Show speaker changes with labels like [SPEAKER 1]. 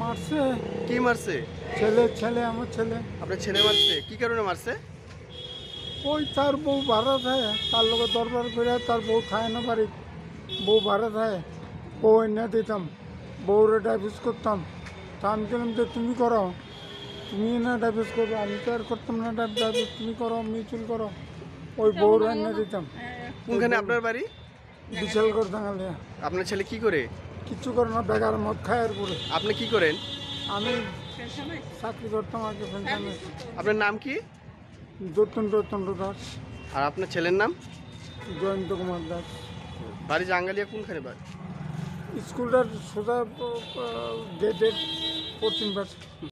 [SPEAKER 1] মারছে কি মারছে ছেলে ছেলে আমার ছেলে
[SPEAKER 2] আপনার ছেলে মারছে কি কারণে মারছে
[SPEAKER 1] ওই তার বউ ভাড়া থাকে তার লোকের দরবার করে তার বউ খায় না বাড়ি বউ ভাড়া থাকে বউ এনে দিতাম বউরে ডাইভিস করতাম তা আমি বললাম যে তুমি করো তুমি না ডাইভিস করবে আমি তো আর করতাম না ডাইভিস তুমি করো মিউচুয়াল করো ওই বউর এনে দিতাম
[SPEAKER 3] কোনখানে আপনার বাড়ি বিশাল করে দাঁড়ালে আপনার ছেলে কি করে কিচ্ছু করে না বেকার মদ খায় পরে আপনি কি করেন
[SPEAKER 4] আমি চাকরি করতাম আর কি আপনার নাম কি যতন চন্দ্র দাস
[SPEAKER 5] আর আপনার ছেলের নাম জয়ন্ত কুমার দাস বাড়ি জাঙ্গালিয়া কোনখানে বাড়ি
[SPEAKER 4] স্কুলটার সোজা
[SPEAKER 5] গেটের পশ্চিম পাশে